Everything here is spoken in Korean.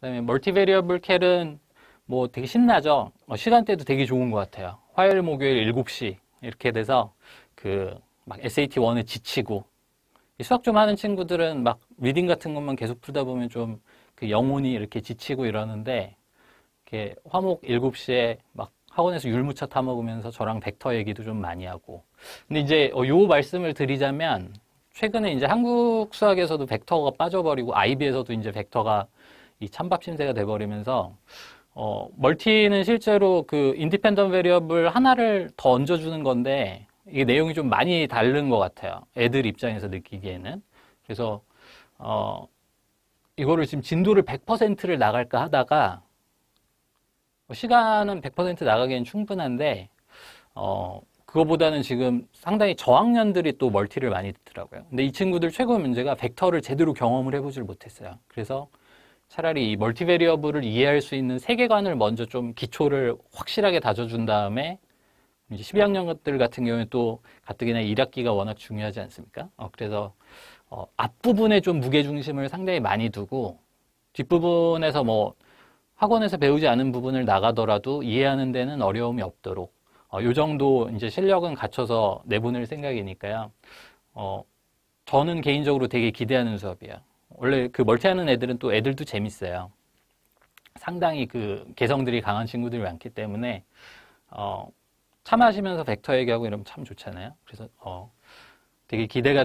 그다음에 멀티베리어블 캘은 뭐 되게 신나죠. 어, 시간대도 되게 좋은 것 같아요. 화요일 목요일 7시 이렇게 돼서 그 막 SAT 1에 지치고 수학 좀 하는 친구들은 막 리딩 같은 것만 계속 풀다 보면 좀 그 영혼이 이렇게 지치고 이러는데 이렇게 화목 7시에 막 학원에서 율무차 타먹으면서 저랑 벡터 얘기도 좀 많이 하고. 근데 이제 어, 요 말씀을 드리자면 최근에 이제 한국 수학에서도 벡터가 빠져버리고 아이비에서도 이제 벡터가 이 찬밥 신세가 돼버리면서 어, 멀티는 실제로 그 인디펜던 베리어블 하나를 더 얹어주는 건데 이게 내용이 좀 많이 다른 것 같아요. 애들 입장에서 느끼기에는. 그래서 어, 이거를 지금 진도를 100%를 나갈까 하다가 시간은 100% 나가기엔 충분한데 어, 그거보다는 지금 상당히 저학년들이 또 멀티를 많이 듣더라고요. 근데 이 친구들 최고 문제가 벡터를 제대로 경험을 해보질 못했어요. 그래서 차라리 이 멀티베리어블을 이해할 수 있는 세계관을 먼저 좀 기초를 확실하게 다져준 다음에 이제 12학년들 것 같은 경우에 또 가뜩이나 1학기가 워낙 중요하지 않습니까? 어, 그래서 어, 앞부분에 좀 무게중심을 상당히 많이 두고 뒷부분에서 뭐 학원에서 배우지 않은 부분을 나가더라도 이해하는 데는 어려움이 없도록 어, 요 정도 이제 실력은 갖춰서 내보낼 생각이니까요. 어, 저는 개인적으로 되게 기대하는 수업이에요 원래 그 멀티하는 애들은 또 애들도 재밌어요. 상당히 그 개성들이 강한 친구들이 많기 때문에 어, 참 마시면서 벡터 얘기하고 이러면 참 좋잖아요. 그래서 어, 되게 기대가